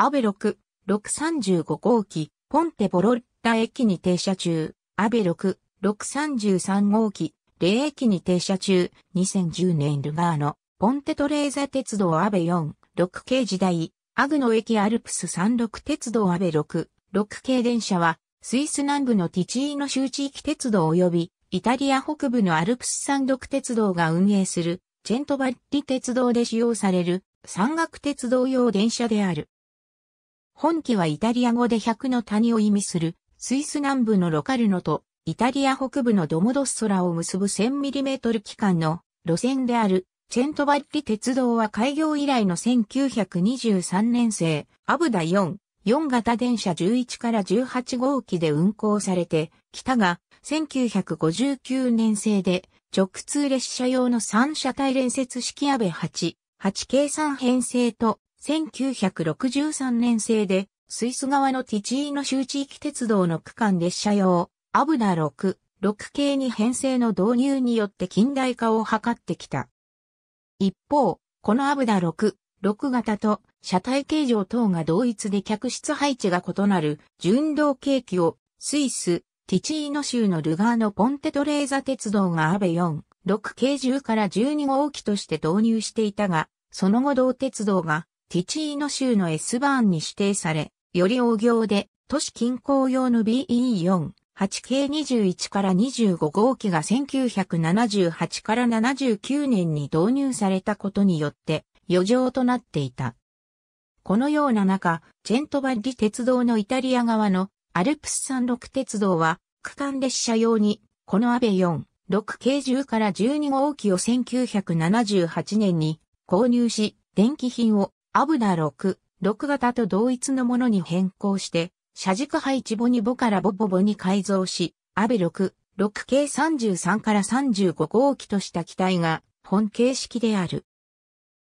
アベ6、635号機、ポンテボロッタ駅に停車中、アベ6、633号機、レー駅に停車中、2010年ルガーノ、ポンテトレーザ鉄道アベ4、6系時代、アグノ駅アルプス36鉄道アベ6、6系電車は、スイス南部のティチーノ州地域鉄道及び、イタリア北部のアルプス山麓鉄道が運営する、チェントバッリ鉄道で使用される、山岳鉄道用電車である。本記はイタリア語で100の谷を意味する、スイス南部のロカルノと、イタリア北部のドモドッソラを結ぶ 1000mm 機関の路線である、チェントバッリ鉄道は開業以来の1923年生、アブダ4、4型電車11から18号機で運行されて、北が、1959年生で、直通列車用の3車体連接式アベ8、8計算編成と1963年製で、スイス側のティチーノ州地域鉄道の区間列車用、アブナ6、6系に編成の導入によって近代化を図ってきた。一方、このアブダ6、6型と車体形状等が同一で客室配置が異なる純道景気をスイス、ティチーノ州のルガーノ・ポンテトレーザ鉄道がアベ4、6系10から12号機として導入していたが、その後同鉄道がティチーノ州の S バーンに指定され、より大行で都市近郊用の BE4、8 k 21から25号機が1978から79年に導入されたことによって余剰となっていた。このような中、チェントバッリ鉄道のイタリア側のアルプス山陸鉄道は区間列車用にこのアベ4、6 k 10から12号機を1978年に購入し、電気品をアブダ6、6型と同一のものに変更して、車軸配置ボニボからボボボに改造し、アベ6、6系33から35号機とした機体が本形式である。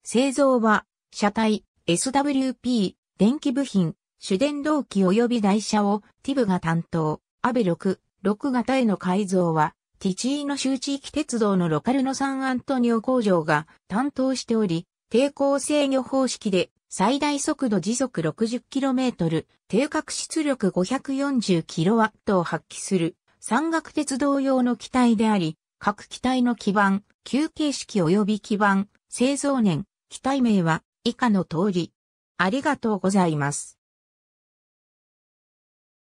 製造は、車体、SWP、電気部品、主電動機及び台車をティブが担当、アベ6、6型への改造は、ティチーノ州地域鉄道のロカルノサンアントニオ工場が担当しており、抵抗制御方式で最大速度時速 60km、定格出力 540kW を発揮する山岳鉄道用の機体であり、各機体の基盤、休形式及び基盤、製造年、機体名は以下の通り。ありがとうございます。